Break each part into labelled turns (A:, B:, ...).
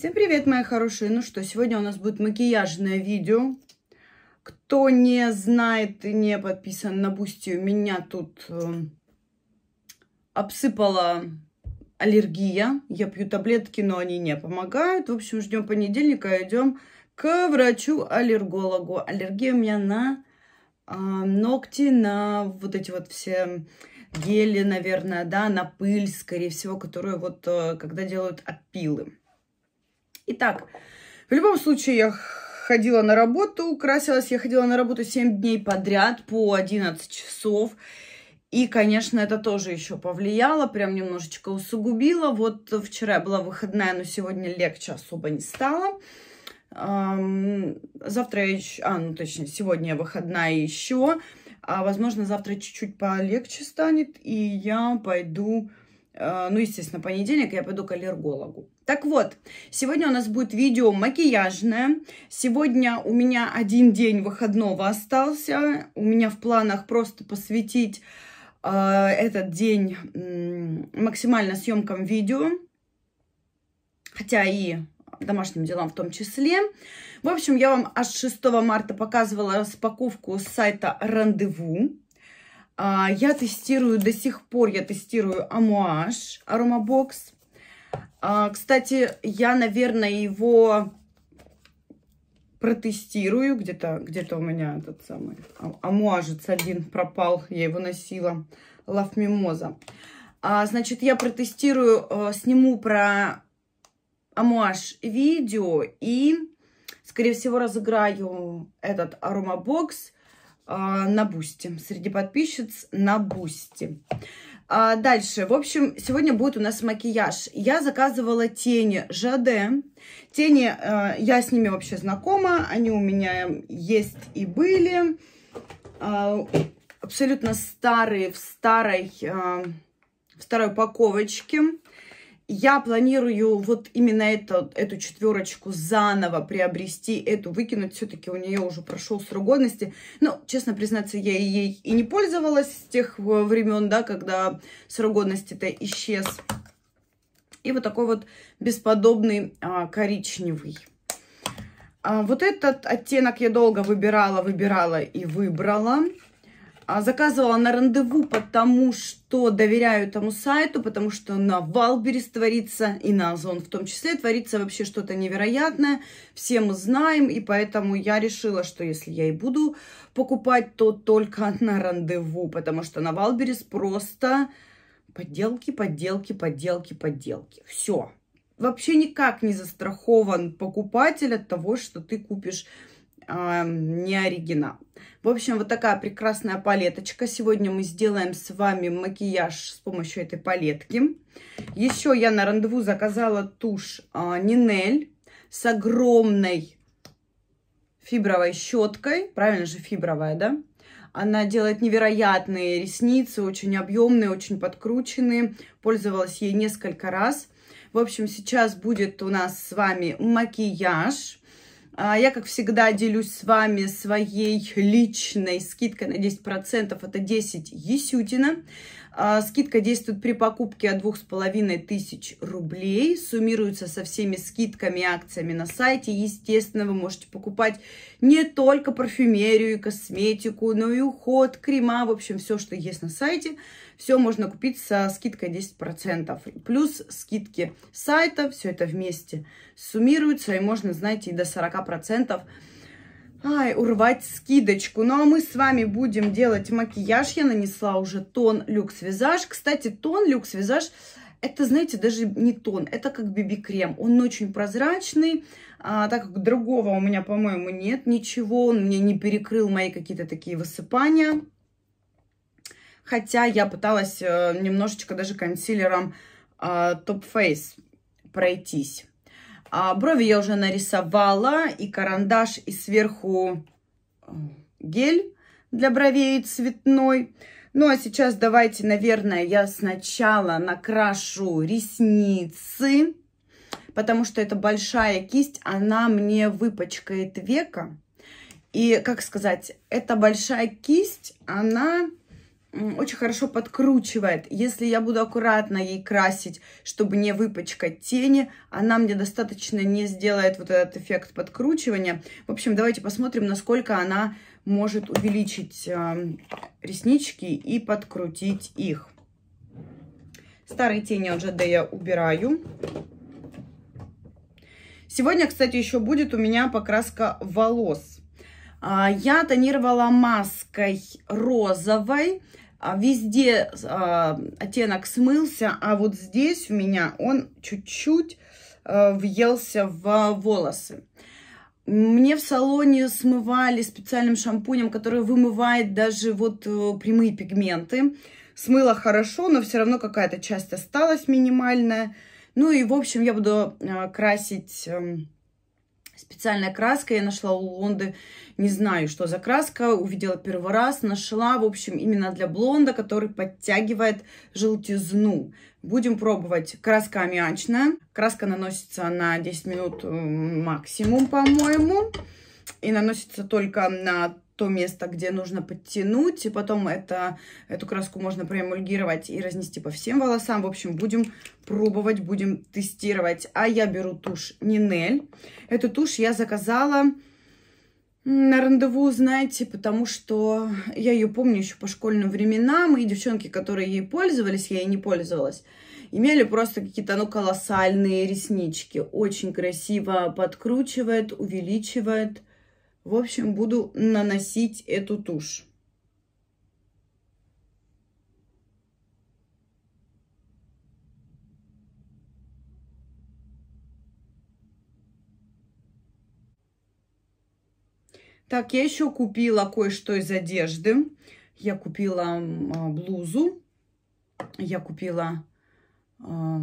A: Всем привет, мои хорошие! Ну что, сегодня у нас будет макияжное видео. Кто не знает и не подписан на Бусти, меня тут э, обсыпала аллергия. Я пью таблетки, но они не помогают. В общем, ждем понедельника, и идем к врачу-аллергологу. Аллергия у меня на э, ногти, на вот эти вот все гели, наверное, да, на пыль, скорее всего, которую вот, э, когда делают опилы. Итак, в любом случае я ходила на работу, красилась, я ходила на работу 7 дней подряд по 11 часов. И, конечно, это тоже еще повлияло, прям немножечко усугубило. Вот вчера была выходная, но сегодня легче особо не стало. Завтра я еще... А, ну, точнее, сегодня выходная еще. А, возможно, завтра чуть-чуть полегче станет, и я пойду Э, ну, естественно, понедельник я пойду к аллергологу. Так вот, сегодня у нас будет видео макияжное. Сегодня у меня один день выходного остался. У меня в планах просто посвятить э, этот день э, максимально съемкам видео. Хотя и домашним делам в том числе. В общем, я вам аж 6 марта показывала распаковку с сайта «Рандеву». А, я тестирую до сих пор, я тестирую Амуаш Аромабокс. А, кстати, я, наверное, его протестирую. Где-то где, -то, у меня этот самый а, амуажец один пропал. Я его носила. Лав Мимоза. значит, я протестирую, э, сниму про амуаж видео и, скорее всего, разыграю этот аромабокс а, на Бусти. Среди подписчиц на Бусти. А дальше, в общем, сегодня будет у нас макияж. Я заказывала тени Жаде. Тени, а, я с ними вообще знакома, они у меня есть и были. А, абсолютно старые, в старой, э, в старой упаковочке я планирую вот именно это, эту четверочку заново приобрести, эту выкинуть. Все-таки у нее уже прошел срок годности. Но, ну, честно признаться, я ей и не пользовалась с тех э, времен, да, когда срок годности-то исчез. И вот такой вот бесподобный а, коричневый. А, вот этот оттенок я долго выбирала, выбирала и выбрала. А, заказывала на рандеву, потому что доверяю этому сайту, потому что на Валберис творится, и на Озон в том числе, творится вообще что-то невероятное. Все мы знаем, и поэтому я решила, что если я и буду покупать, то только на рандеву, потому что на Валберис просто подделки, подделки, подделки, подделки. Все. Вообще никак не застрахован покупатель от того, что ты купишь не оригинал. В общем, вот такая прекрасная палеточка. Сегодня мы сделаем с вами макияж с помощью этой палетки. Еще я на рандеву заказала тушь а, Нинель с огромной фибровой щеткой. Правильно же фибровая, да? Она делает невероятные ресницы, очень объемные, очень подкрученные. Пользовалась ей несколько раз. В общем, сейчас будет у нас с вами макияж а, я, как всегда, делюсь с вами своей личной скидкой на 10%. Это 10 Есютина. А, скидка действует при покупке от 2500 рублей. Суммируется со всеми скидками и акциями на сайте. Естественно, вы можете покупать не только парфюмерию и косметику, но и уход, крема, в общем, все, что есть на сайте – все можно купить со скидкой 10%. Плюс скидки сайта, все это вместе суммируется, и можно, знаете, и до 40% Ай, урвать скидочку. Ну, а мы с вами будем делать макияж. Я нанесла уже тон люкс визаж. Кстати, тон люкс визаж это, знаете, даже не тон, это как биби-крем. Он очень прозрачный, а, так как другого у меня, по-моему, нет ничего. Он мне не перекрыл мои какие-то такие высыпания. Хотя я пыталась э, немножечко даже консилером э, Top Face пройтись. А брови я уже нарисовала, и карандаш, и сверху э, гель для бровей цветной. Ну, а сейчас давайте, наверное, я сначала накрашу ресницы, потому что это большая кисть, она мне выпачкает века. И, как сказать, эта большая кисть, она очень хорошо подкручивает. Если я буду аккуратно ей красить, чтобы не выпачкать тени, она мне достаточно не сделает вот этот эффект подкручивания. В общем, давайте посмотрим, насколько она может увеличить эм, реснички и подкрутить их. Старые тени от ЖД я убираю. Сегодня, кстати, еще будет у меня покраска волос. А, я тонировала маской розовой. А везде а, оттенок смылся, а вот здесь у меня он чуть-чуть э, въелся в волосы. Мне в салоне смывали специальным шампунем, который вымывает даже вот э, прямые пигменты. Смыло хорошо, но все равно какая-то часть осталась минимальная. Ну и, в общем, я буду э, красить эм, специальная краска. Я нашла у Лонды, не знаю, что за краска. Увидела первый раз, нашла, в общем, именно для блонда, который подтягивает желтизну. Будем пробовать. Краска аммиачная. Краска наносится на 10 минут максимум, по-моему. И наносится только на то место, где нужно подтянуть, и потом это, эту краску можно проэмульгировать и разнести по всем волосам. В общем, будем пробовать, будем тестировать. А я беру тушь Нинель. Эту тушь я заказала на рандеву, знаете, потому что я ее помню еще по школьным временам, и девчонки, которые ей пользовались, я ей не пользовалась, имели просто какие-то, ну, колоссальные реснички. Очень красиво подкручивает, увеличивает. В общем, буду наносить эту тушь. Так, я еще купила кое-что из одежды. Я купила а, блузу. Я купила а,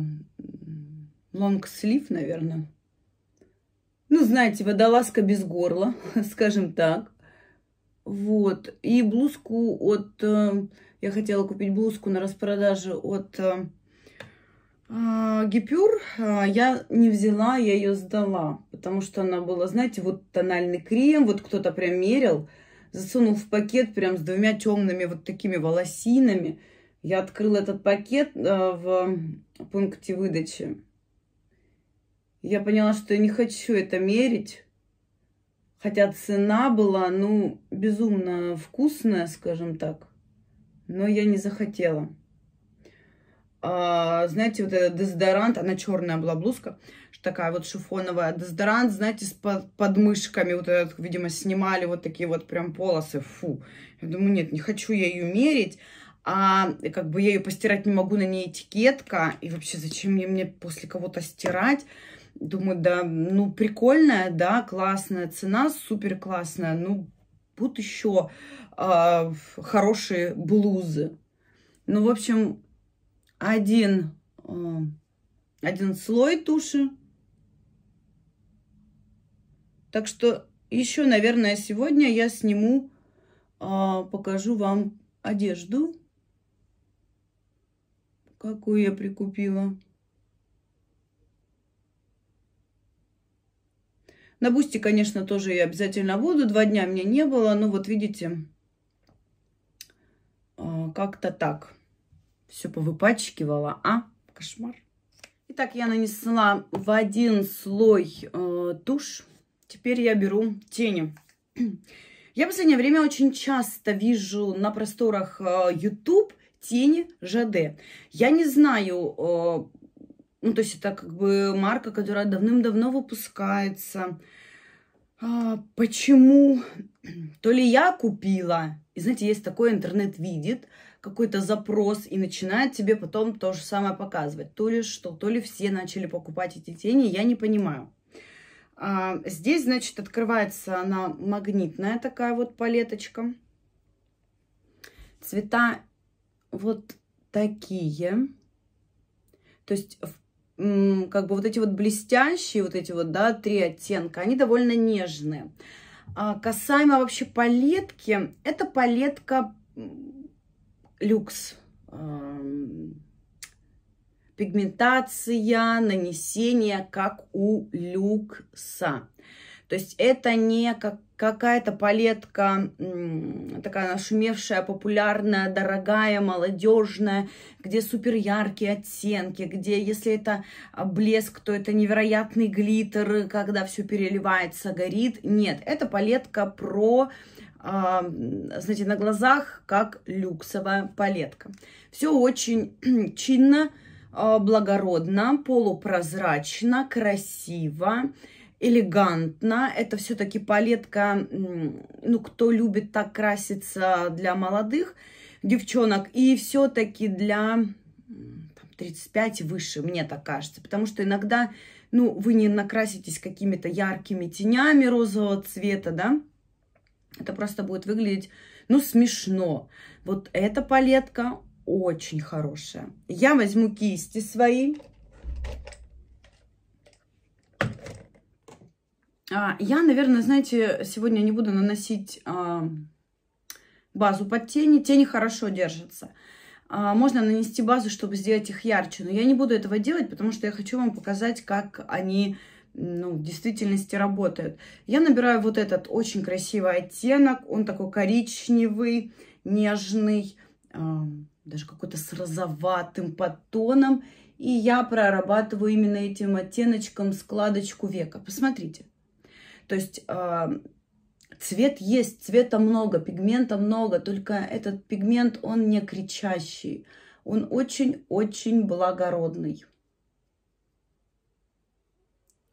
A: лонгслив, наверное ну, знаете, водолазка без горла, скажем так. Вот. И блузку от... Э, я хотела купить блузку на распродаже от э, а, гипюр. А, я не взяла, я ее сдала, потому что она была, знаете, вот тональный крем, вот кто-то прям мерил, засунул в пакет прям с двумя темными вот такими волосинами. Я открыла этот пакет э, в пункте выдачи я поняла, что я не хочу это мерить. Хотя цена была, ну, безумно вкусная, скажем так. Но я не захотела. А, знаете, вот этот дезодорант, она черная была блузка, такая вот шифоновая. Дезодорант, знаете, с подмышками, вот этот, видимо, снимали вот такие вот прям полосы, фу. Я думаю, нет, не хочу я ее мерить, а как бы я ее постирать не могу, на ней этикетка. И вообще, зачем мне, мне после кого-то стирать? Думаю, да, ну, прикольная, да, классная цена, супер классная. Ну, будут еще э, а, хорошие блузы. Ну, в общем, один, э, один слой туши. Так что еще, наверное, сегодня я сниму, э, покажу вам одежду, какую я прикупила. На Бусти, конечно, тоже я обязательно буду. Два дня мне не было. Ну, вот видите, а, как-то так. Все повыпачкивала, а? Кошмар. Итак, я нанесла в один слой э, тушь. Теперь я беру тени. Я в последнее время очень часто вижу на просторах э, YouTube тени ЖД. Я не знаю, э, ну, то есть это как бы марка, которая давным-давно выпускается. А, почему? То ли я купила, и знаете, есть такой интернет видит, какой-то запрос и начинает тебе потом то же самое показывать. То ли что, то ли все начали покупать эти тени, я не понимаю. А, здесь, значит, открывается она магнитная такая вот палеточка. Цвета вот такие. То есть в как бы вот эти вот блестящие, вот эти вот, да, три оттенка, они довольно нежные. А касаемо вообще палетки, это палетка люкс. Эм, пигментация, нанесение, как у люкса. То есть это не как какая-то палетка такая нашумевшая, популярная, дорогая, молодежная, где супер яркие оттенки, где если это блеск, то это невероятный глиттер, когда все переливается, горит. Нет, это палетка про а, знаете, на глазах, как люксовая палетка. Все очень чинно, а, благородно, полупрозрачно, красиво элегантно. Это все-таки палетка, ну, кто любит так краситься для молодых девчонок. И все-таки для 35 выше, мне так кажется. Потому что иногда, ну, вы не накраситесь какими-то яркими тенями розового цвета, да. Это просто будет выглядеть, ну, смешно. Вот эта палетка очень хорошая. Я возьму кисти свои. А, я, наверное, знаете, сегодня не буду наносить а, базу под тени. Тени хорошо держатся. А, можно нанести базу, чтобы сделать их ярче. Но я не буду этого делать, потому что я хочу вам показать, как они ну, в действительности работают. Я набираю вот этот очень красивый оттенок. Он такой коричневый, нежный, даже какой-то с розоватым подтоном. И я прорабатываю именно этим оттеночком складочку века. Посмотрите. То есть а, цвет есть, цвета много, пигмента много, только этот пигмент, он не кричащий. Он очень-очень благородный.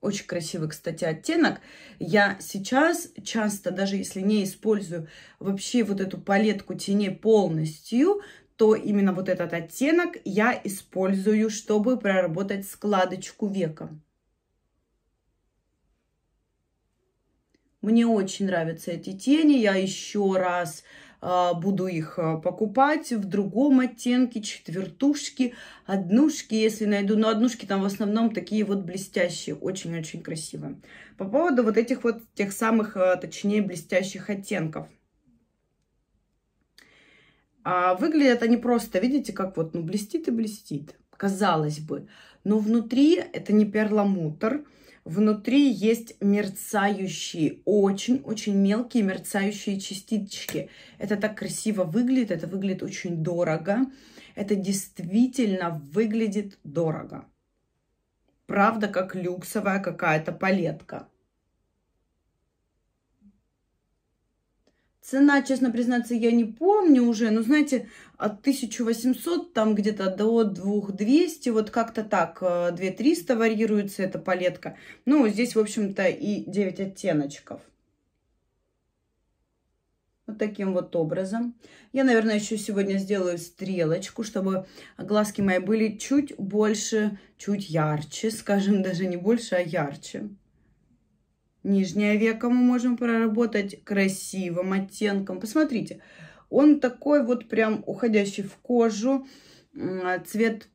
A: Очень красивый, кстати, оттенок. Я сейчас часто, даже если не использую вообще вот эту палетку теней полностью, то именно вот этот оттенок я использую, чтобы проработать складочку века. Мне очень нравятся эти тени. Я еще раз а, буду их а, покупать в другом оттенке, четвертушки, однушки, если найду. Но однушки там в основном такие вот блестящие, очень-очень красивые. По поводу вот этих вот тех самых, а, точнее, блестящих оттенков. выглядят они просто, видите, как вот, ну, блестит и блестит, казалось бы. Но внутри это не перламутр, Внутри есть мерцающие, очень-очень мелкие мерцающие частички. Это так красиво выглядит, это выглядит очень дорого. Это действительно выглядит дорого. Правда, как люксовая какая-то палетка. Цена, честно признаться, я не помню уже, но, знаете, от 1800, там где-то до 2200, вот как-то так, 2300 э, варьируется эта палетка. Ну, здесь, в общем-то, и 9 оттеночков. Вот таким вот образом. Я, наверное, еще сегодня сделаю стрелочку, чтобы глазки мои были чуть больше, чуть ярче, скажем, даже не больше, а ярче. Нижнее веко мы можем проработать красивым оттенком. Посмотрите, он такой вот прям уходящий в кожу. А, цвет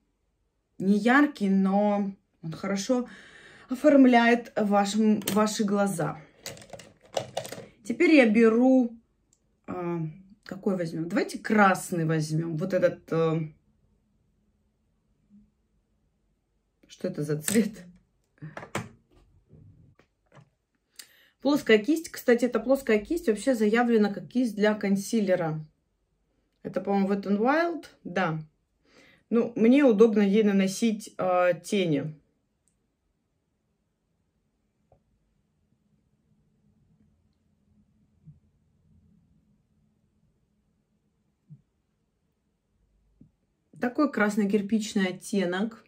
A: не яркий, но он хорошо оформляет вашим, ваши глаза. Теперь я беру... А, какой возьмем? Давайте красный возьмем. Вот этот... Э, что это за цвет? Плоская кисть, кстати, эта плоская кисть вообще заявлена как кисть для консилера. Это, по-моему, Wet n Wild, да. Ну, мне удобно ей наносить э, тени. Такой красно-кирпичный оттенок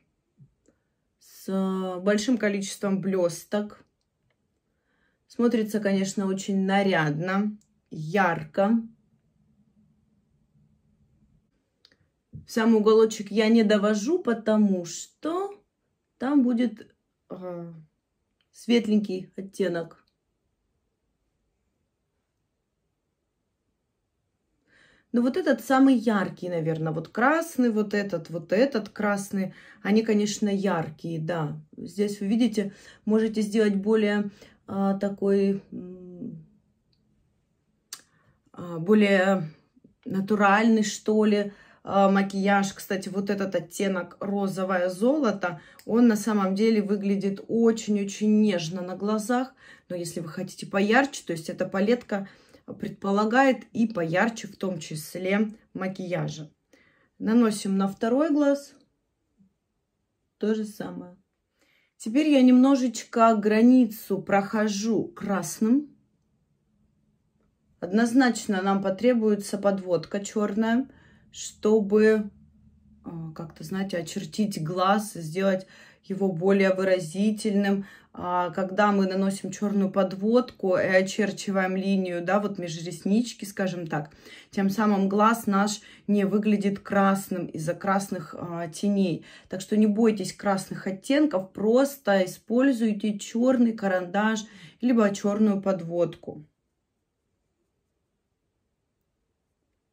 A: с а, большим количеством блесток. Смотрится, конечно, очень нарядно, ярко. Сам уголочек я не довожу, потому что там будет а, светленький оттенок. Но ну, вот этот самый яркий, наверное, вот красный, вот этот, вот этот красный, они, конечно, яркие, да. Здесь вы видите, можете сделать более а, такой а, более натуральный, что ли, а, макияж. Кстати, вот этот оттенок розовое золото, он на самом деле выглядит очень-очень нежно на глазах. Но если вы хотите поярче, то есть эта палетка предполагает и поярче, в том числе, макияжа. Наносим на второй глаз то же самое. Теперь я немножечко границу прохожу красным. Однозначно нам потребуется подводка черная, чтобы а, как-то, знаете, очертить глаз, сделать его более выразительным. А когда мы наносим черную подводку и очерчиваем линию, да, вот межреснички, скажем так, тем самым глаз наш не выглядит красным из-за красных а, теней. Так что не бойтесь красных оттенков, просто используйте черный карандаш либо черную подводку.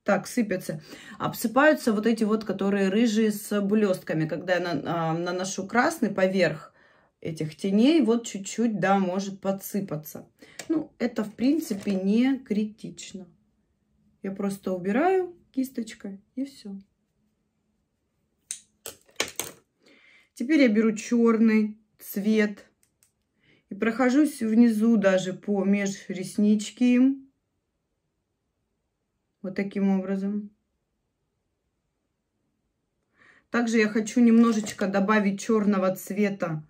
A: так сыпятся, обсыпаются вот эти вот, которые рыжие с блестками. Когда я на, а, наношу красный поверх этих теней, вот чуть-чуть, да, может подсыпаться. Ну, это, в принципе, не критично. Я просто убираю кисточкой и все. Теперь я беру черный цвет и прохожусь внизу даже по межреснички им вот таким образом. Также я хочу немножечко добавить черного цвета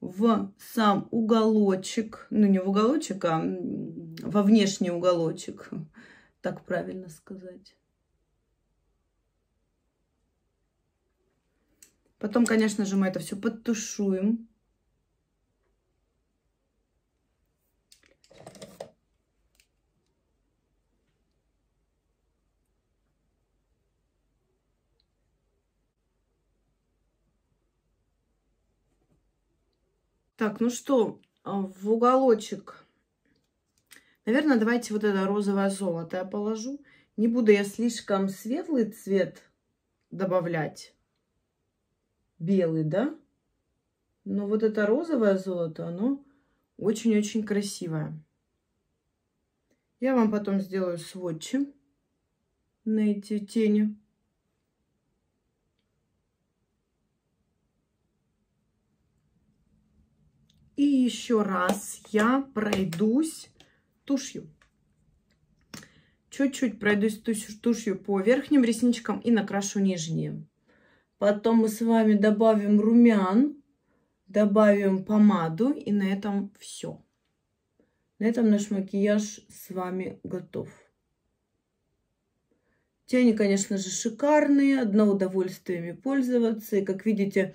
A: в сам уголочек. Ну, не в уголочек, а во внешний уголочек. Так правильно сказать. Потом, конечно же, мы это все подтушуем. Так, ну что, а, в уголочек. Наверное, давайте вот это розовое золото я положу. Не буду я слишком светлый цвет добавлять. Белый, да? Но вот это розовое золото, оно очень-очень красивое. Я вам потом сделаю сводчи на эти тени. И еще раз я пройдусь тушью. Чуть-чуть пройдусь тушью по верхним ресничкам и накрашу нижние. Потом мы с вами добавим румян, добавим помаду и на этом все. На этом наш макияж с вами готов. Тени, конечно же, шикарные, одно удовольствие ими пользоваться. И, как видите,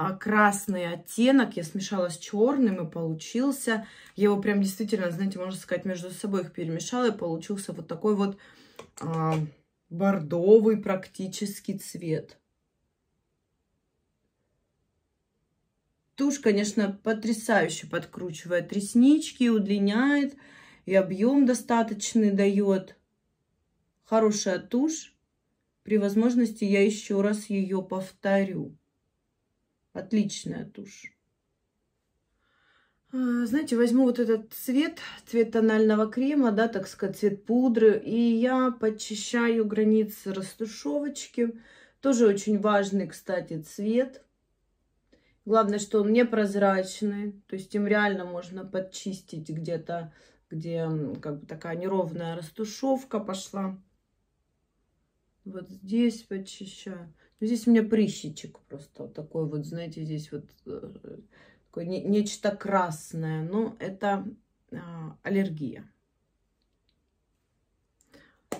A: а, красный оттенок. Я смешала с черным и получился. Я его прям действительно, знаете, можно сказать, между собой их перемешала. И получился вот такой вот а, бордовый практически цвет. Тушь, конечно, потрясающе подкручивает реснички, удлиняет. И объем достаточный дает. Хорошая тушь. При возможности я еще раз ее повторю. Отличная тушь. А, знаете, возьму вот этот цвет, цвет тонального крема, да, так сказать, цвет пудры, и я подчищаю границы растушевочки. Тоже очень важный, кстати, цвет. Главное, что он не прозрачный, то есть им реально можно подчистить где-то, где как бы такая неровная растушевка пошла. Вот здесь почищаю. Ну, здесь у меня прыщичек просто вот такой вот, знаете, здесь вот э, такое нечто красное. Но это э, аллергия.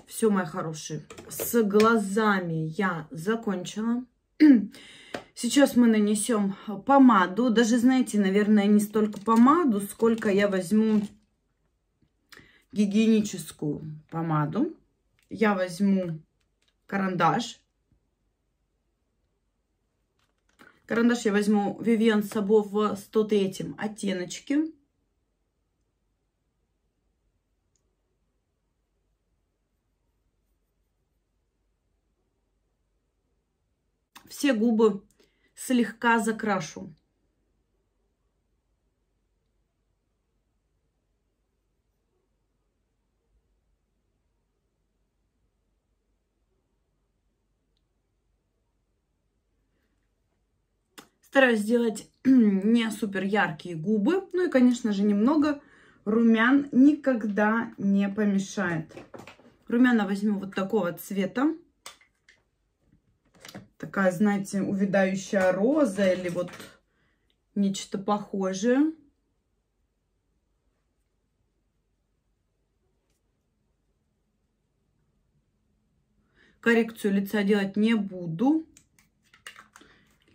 A: Все, мои хорошие, с глазами я закончила. Сейчас мы нанесем помаду. Даже, знаете, наверное, не столько помаду, сколько я возьму гигиеническую помаду. Я возьму карандаш. Карандаш я возьму Vivienne Сабо в 103 оттеночке. Все губы слегка закрашу. Стараюсь сделать не супер яркие губы. Ну и, конечно же, немного румян никогда не помешает. Румяна возьму вот такого цвета. Такая, знаете, увядающая роза или вот нечто похожее. Коррекцию лица делать не буду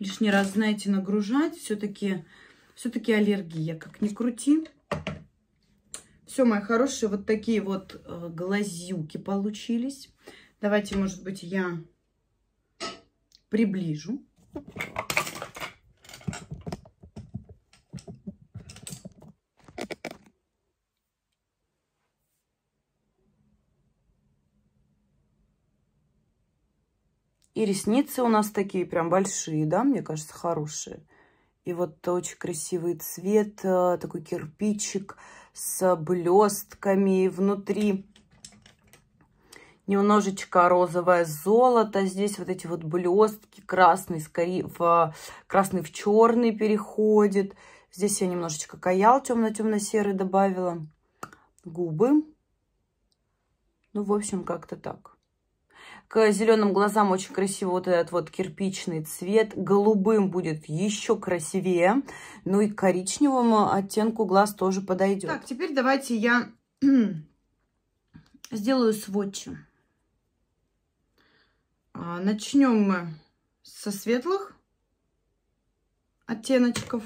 A: лишний раз, знаете, нагружать. Все-таки все, -таки, все аллергия, как ни крути. Все, мои хорошие, вот такие вот э, глазюки получились. Давайте, может быть, я приближу. ресницы у нас такие прям большие, да, мне кажется, хорошие. И вот очень красивый цвет, э, такой кирпичик с блестками внутри. Немножечко розовое золото. Здесь вот эти вот блестки, красный, скорее, в, красный в черный переходит. Здесь я немножечко каял темно-темно-серый добавила. Губы. Ну, в общем, как-то так. К зеленым глазам очень красиво вот этот вот кирпичный цвет. Голубым будет еще красивее. Ну и коричневому оттенку глаз тоже подойдет. Так, теперь давайте я сделаю сводчи. А, Начнем мы со светлых оттеночков.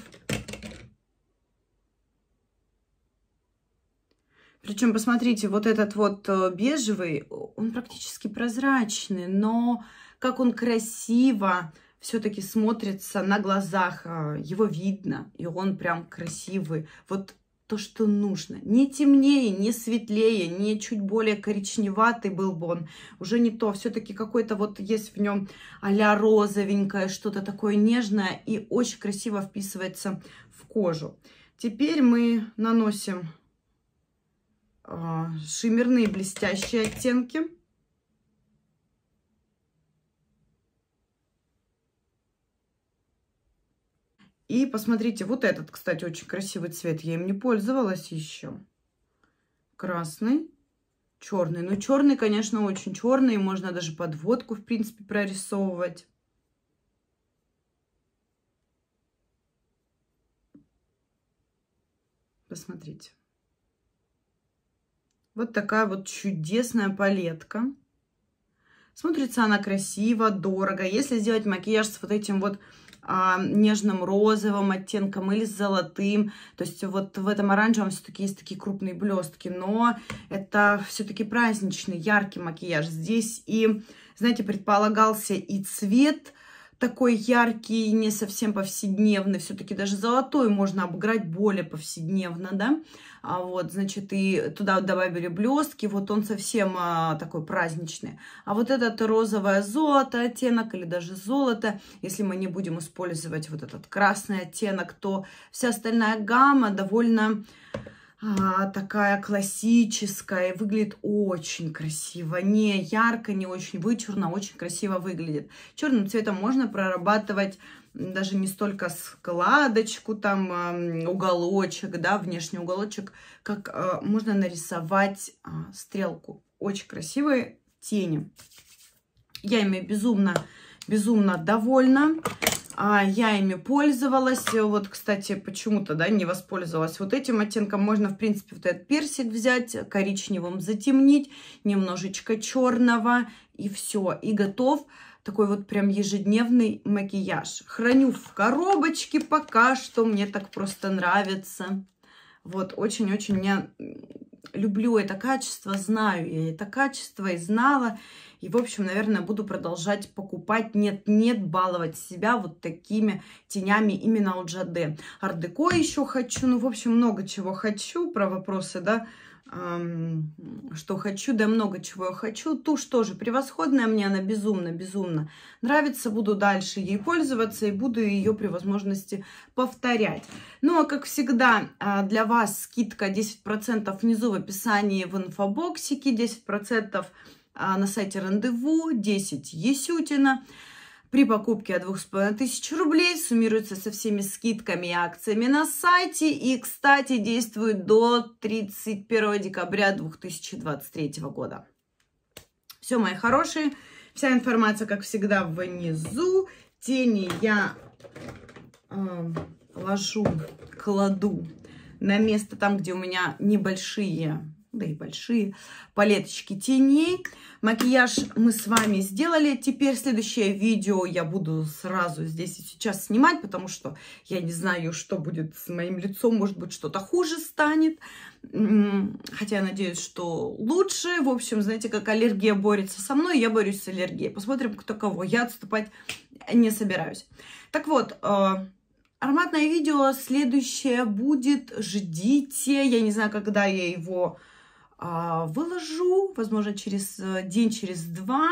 A: Причем, посмотрите, вот этот вот э, бежевый, он практически прозрачный, но как он красиво все-таки смотрится на глазах, а, его видно, и он прям красивый. Вот то, что нужно. Не темнее, не светлее, не чуть более коричневатый был бы он. Уже не то. Все-таки какой-то вот есть в нем а розовенькое, что-то такое нежное и очень красиво вписывается в кожу. Теперь мы наносим шиммерные блестящие оттенки. И посмотрите, вот этот, кстати, очень красивый цвет. Я им не пользовалась еще. Красный, черный. Но ну, черный, конечно, очень черный. Можно даже подводку, в принципе, прорисовывать. Посмотрите. Вот такая вот чудесная палетка. Смотрится она красиво, дорого. Если сделать макияж с вот этим вот а, нежным розовым оттенком или с золотым, то есть вот в этом оранжевом все-таки есть такие крупные блестки, но это все-таки праздничный, яркий макияж. Здесь и, знаете, предполагался и цвет, такой яркий, не совсем повседневный, все-таки даже золотой можно обыграть более повседневно, да, а вот, значит, и туда добавили блестки, вот он совсем а, такой праздничный. А вот этот розовое золото оттенок или даже золото, если мы не будем использовать вот этот красный оттенок, то вся остальная гамма довольно а, такая классическая, выглядит очень красиво. Не ярко, не очень вычурно, а очень красиво выглядит. Черным цветом можно прорабатывать даже не столько складочку, там э, уголочек, да, внешний уголочек, как э, можно нарисовать э, стрелку. Очень красивые тени. Я ими безумно, безумно довольна. А, я ими пользовалась. Э, вот, кстати, почему-то, да, не воспользовалась вот этим оттенком. Можно, в принципе, вот этот персик взять, коричневым затемнить, немножечко черного, и все. И готов такой вот прям ежедневный макияж. Храню в коробочке пока что, мне так просто нравится. Вот, очень-очень мне люблю это качество, знаю я это качество и знала. И, в общем, наверное, буду продолжать покупать, нет-нет, баловать себя вот такими тенями именно от Жаде. Ардеко еще хочу, ну, в общем, много чего хочу про вопросы, да, что хочу, да много чего я хочу. Тушь тоже превосходная, мне она безумно-безумно нравится. Буду дальше ей пользоваться и буду ее при возможности повторять. Ну, а как всегда, а, для вас скидка 10% внизу в описании в инфобоксике, 10% а, на сайте рандеву, 10 Есютина. При покупке от 2500 рублей суммируется со всеми скидками и акциями на сайте и, кстати, действует до 31 декабря 2023 года. Все, мои хорошие, вся информация, как всегда, внизу. Тени я э, ложу, кладу на место там, где у меня небольшие да и большие палеточки теней. Макияж мы с вами сделали. Теперь следующее видео я буду сразу здесь и сейчас снимать, потому что я не знаю, что будет с моим лицом. Может быть, что-то хуже станет. Хотя я надеюсь, что лучше. В общем, знаете, как аллергия борется со мной, я борюсь с аллергией. Посмотрим, кто кого. Я отступать не собираюсь. Так вот, э, ароматное видео следующее будет. Ждите. Я не знаю, когда я его а, выложу, возможно, через э, день, через два,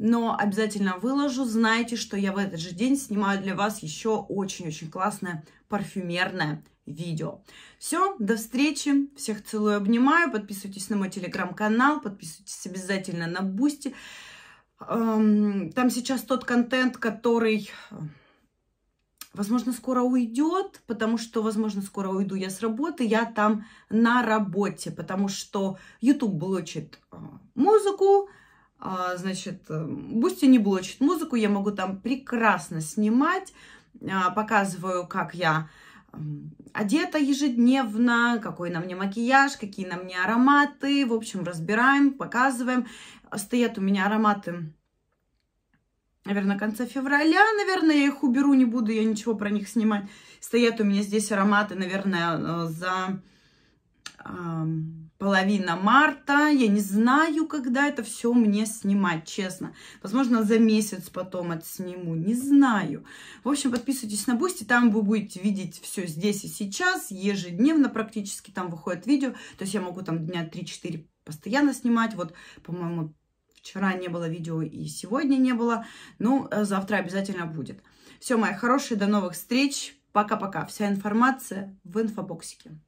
A: но обязательно выложу. Знайте, что я в этот же день снимаю для вас еще очень-очень классное парфюмерное видео. Все, до встречи, всех целую, обнимаю, подписывайтесь на мой телеграм-канал, подписывайтесь обязательно на Бусти. Эм, там сейчас тот контент, который э, возможно, скоро уйдет, потому что, возможно, скоро уйду я с работы, я там на работе, потому что YouTube блочит а, музыку, а, значит, э, Бусти не блочит музыку, я могу там прекрасно снимать, а, показываю, как я одета ежедневно, какой на мне макияж, какие на мне ароматы, в общем, разбираем, показываем. Стоят у меня ароматы наверное, конца февраля, наверное, я их уберу, не буду я ничего про них снимать. Стоят у меня здесь ароматы, наверное, э, за половина марта. Я не знаю, когда это все мне снимать, честно. Возможно, за месяц потом отсниму, не знаю. В общем, подписывайтесь на Бусти, там вы будете видеть все здесь и сейчас, ежедневно практически там выходят видео. То есть я могу там дня 3-4 постоянно снимать. Вот, по-моему, Вчера не было видео и сегодня не было. Ну, э, завтра обязательно будет. Все, мои хорошие, до новых встреч. Пока-пока. Вся информация в инфобоксике.